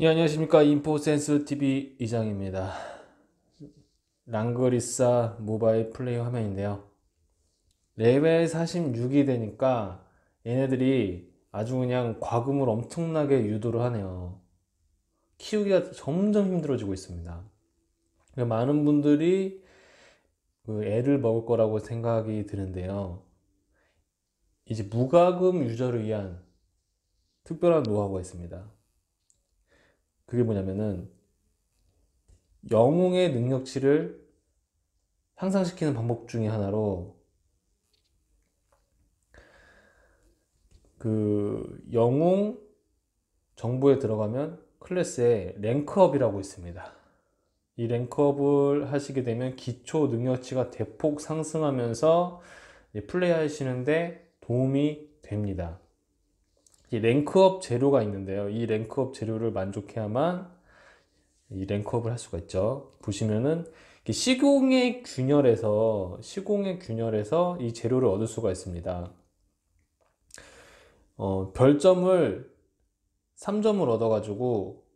예, 안녕하십니까. 인포센스 TV 이장입니다. 랑그리사 모바일 플레이 화면인데요. 레벨 46이 되니까 얘네들이 아주 그냥 과금을 엄청나게 유도를 하네요. 키우기가 점점 힘들어지고 있습니다. 많은 분들이 그 애를 먹을 거라고 생각이 드는데요. 이제 무과금 유저를 위한 특별한 노하우가 있습니다. 그게 뭐냐면은 영웅의 능력치를 향상시키는 방법 중의 하나로 그 영웅 정보에 들어가면 클래스에 랭크업이라고 있습니다. 이 랭크업을 하시게 되면 기초 능력치가 대폭 상승하면서 플레이 하시는데 도움이 됩니다. 이 랭크업 재료가 있는데요. 이 랭크업 재료를 만족해야만 이 랭크업을 할 수가 있죠. 보시면은 시공의 균열에서 시공의 균열에서 이 재료를 얻을 수가 있습니다. 어, 별점을 3점을 얻어가지고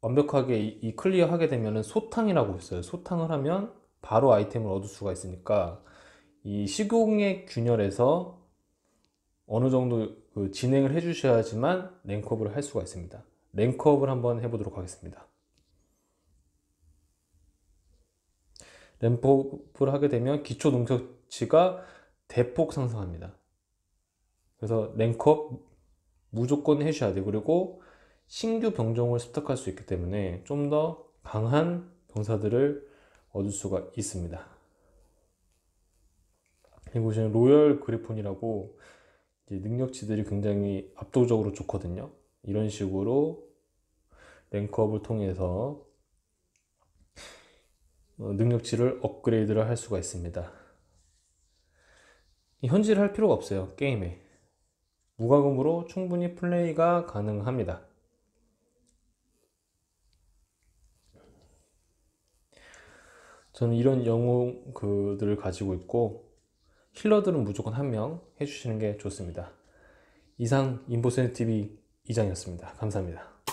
완벽하게 이, 이 클리어 하게 되면은 소탕이라고 있어요. 소탕을 하면 바로 아이템을 얻을 수가 있으니까 이 시공의 균열에서 어느 정도 그 진행을 해주셔야지만 랭크업을 할 수가 있습니다. 랭크업을 한번 해보도록 하겠습니다. 램프업을 하게 되면 기초 농적치가 대폭 상승합니다. 그래서 랭크업 무조건 해주셔야 돼요. 그리고 신규 병종을 습득할 수 있기 때문에 좀 더 강한 병사들을 얻을 수가 있습니다. 여기 보 로열 그리폰이라고 능력치들이 굉장히 압도적으로 좋거든요. 이런 식으로 랭크업을 통해서 어, 능력치를 업그레이드를 할 수가 있습니다. 현질을 할 필요가 없어요. 게임에. 무과금으로 충분히 플레이가 가능합니다. 저는 이런 영웅 들을 가지고 있고 필러들은 무조건 한 명 해주시는 게 좋습니다. 이상 인보센트 t 이장이었습니다. 감사합니다.